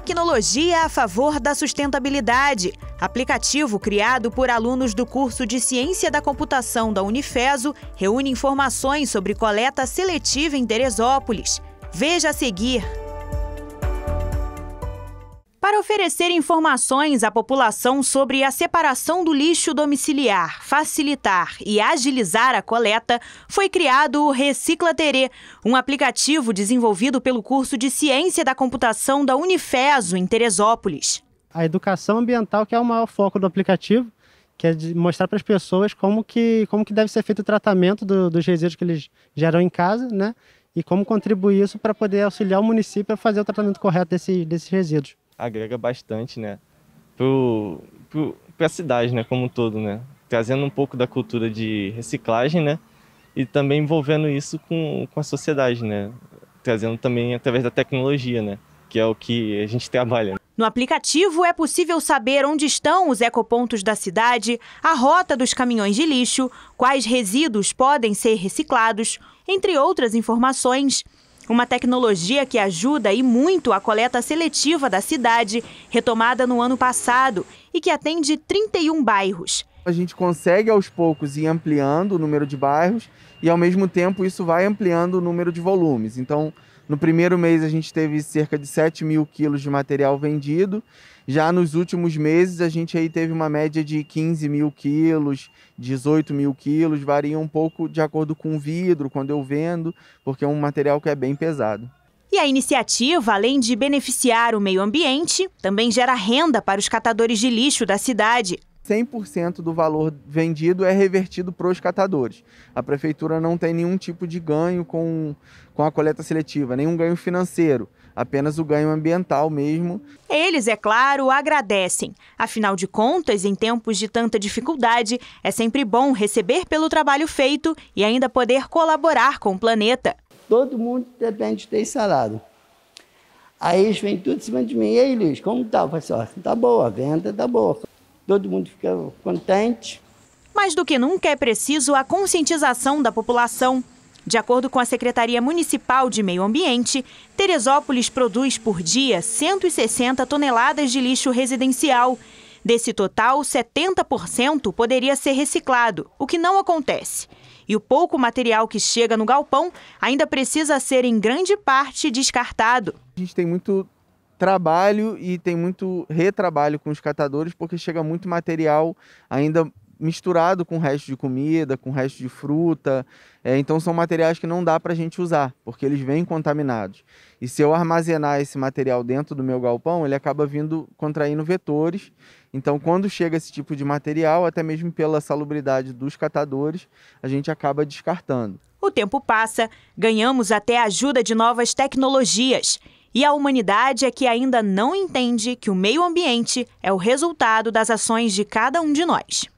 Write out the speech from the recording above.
Tecnologia a favor da sustentabilidade. Aplicativo criado por alunos do curso de Ciência da Computação da Unifeso reúne informações sobre coleta seletiva em Teresópolis. Veja a seguir oferecer informações à população sobre a separação do lixo domiciliar, facilitar e agilizar a coleta, foi criado o Recicla Terê, um aplicativo desenvolvido pelo curso de Ciência da Computação da Unifeso, em Teresópolis. A educação ambiental que é o maior foco do aplicativo, que é de mostrar para as pessoas como que, como que deve ser feito o tratamento do, dos resíduos que eles geram em casa, né? E como contribuir isso para poder auxiliar o município a fazer o tratamento correto desses desses resíduos agrega bastante, né? para a cidade, né? Como um todo, né? Trazendo um pouco da cultura de reciclagem, né? E também envolvendo isso com, com a sociedade, né? Trazendo também através da tecnologia, né? Que é o que a gente trabalha. No aplicativo é possível saber onde estão os ecopontos da cidade, a rota dos caminhões de lixo, quais resíduos podem ser reciclados, entre outras informações. Uma tecnologia que ajuda e muito a coleta seletiva da cidade, retomada no ano passado, e que atende 31 bairros a gente consegue aos poucos ir ampliando o número de bairros e ao mesmo tempo isso vai ampliando o número de volumes. Então, no primeiro mês a gente teve cerca de 7 mil quilos de material vendido, já nos últimos meses a gente aí teve uma média de 15 mil quilos, 18 mil quilos, varia um pouco de acordo com o vidro, quando eu vendo, porque é um material que é bem pesado. E a iniciativa, além de beneficiar o meio ambiente, também gera renda para os catadores de lixo da cidade, 100% do valor vendido é revertido para os catadores. A prefeitura não tem nenhum tipo de ganho com, com a coleta seletiva, nenhum ganho financeiro, apenas o ganho ambiental mesmo. Eles, é claro, agradecem. Afinal de contas, em tempos de tanta dificuldade, é sempre bom receber pelo trabalho feito e ainda poder colaborar com o planeta. Todo mundo depende de ter salário. Aí eles vêm tudo em cima de mim. E aí, Luiz, como tá? Eu falei assim, ó, tá boa, a venda tá boa todo mundo fica contente. Mais do que nunca é preciso a conscientização da população. De acordo com a Secretaria Municipal de Meio Ambiente, Teresópolis produz por dia 160 toneladas de lixo residencial. Desse total, 70% poderia ser reciclado, o que não acontece. E o pouco material que chega no galpão ainda precisa ser, em grande parte, descartado. A gente tem muito trabalho e tem muito retrabalho com os catadores, porque chega muito material ainda misturado com o resto de comida, com o resto de fruta. É, então são materiais que não dá para a gente usar, porque eles vêm contaminados. E se eu armazenar esse material dentro do meu galpão, ele acaba vindo contraindo vetores. Então quando chega esse tipo de material, até mesmo pela salubridade dos catadores, a gente acaba descartando. O tempo passa, ganhamos até a ajuda de novas tecnologias. E a humanidade é que ainda não entende que o meio ambiente é o resultado das ações de cada um de nós.